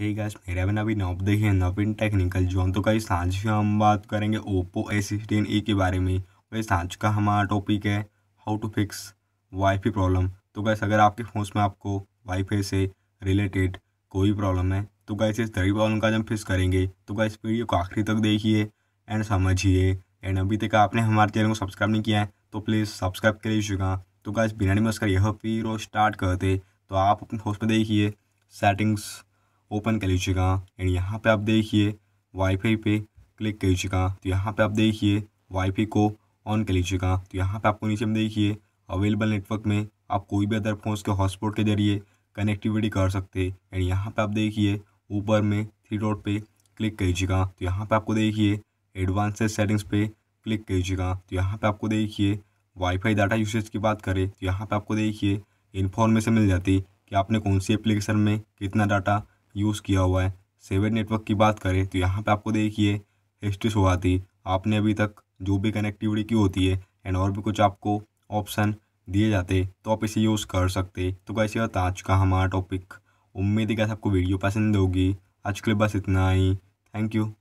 हे gas मेरा बना अभी नॉप देखिए नवीन टेक्निकल जोन तो साँच आज हम बात करेंगे ओप्पो ए सिक्सटीन ई के बारे में वही साँच का हमारा टॉपिक है how to fix WiFi problem तो गैस अगर आपके फ़ोन में आपको वाईफाई से रिलेटेड कोई प्रॉब्लम है तो गैस इस तरी प्रॉब्लम का हम फिक्स करेंगे तो गैस वीडियो को आखिरी तक देखिए एंड समझिए एंड अभी तक आपने हमारे चैनल को सब्सक्राइब नहीं किया है तो प्लीज़ सब्सक्राइब कर लीजिएगा तो गैस बिना नहीं मस्कर यह फिर स्टार्ट करते तो आप अपने फोन में देखिए सेटिंग्स ओपन कर लीजिएगा एंड यहाँ पे आप देखिए वाईफाई पे क्लिक कर लीजिएगा तो यहाँ पे आप देखिए वाईफाई को ऑन कर लीजिएगा तो यहाँ पे आपको नीचे में देखिए अवेलेबल नेटवर्क में आप कोई भी अदर फोन के हॉटस्पॉट के जरिए कनेक्टिविटी कर सकते एंड यहाँ पे आप देखिए ऊपर में थ्री डॉट पे क्लिक लीजिएगा तो यहाँ पर आपको देखिए एडवांस सेटिंग्स पे क्लिक लीजिएगा तो यहाँ पे आपको देखिए वाईफाई डाटा यूसेज की बात करें तो यहाँ पे आपको देखिए इन्फॉर्मेशन मिल जाती कि आपने कौन सी एप्लीकेशन में कितना डाटा यूज़ किया हुआ है सेवन नेटवर्क की बात करें तो यहाँ पे आपको देखिए हिस्ट्री शो आती आपने अभी तक जो भी कनेक्टिविटी की होती है एंड और भी कुछ आपको ऑप्शन दिए जाते तो आप इसे यूज़ कर सकते तो कैसे होता आज का हमारा टॉपिक उम्मीद है कि आपको वीडियो पसंद होगी आज के लिए बस इतना ही थैंक यू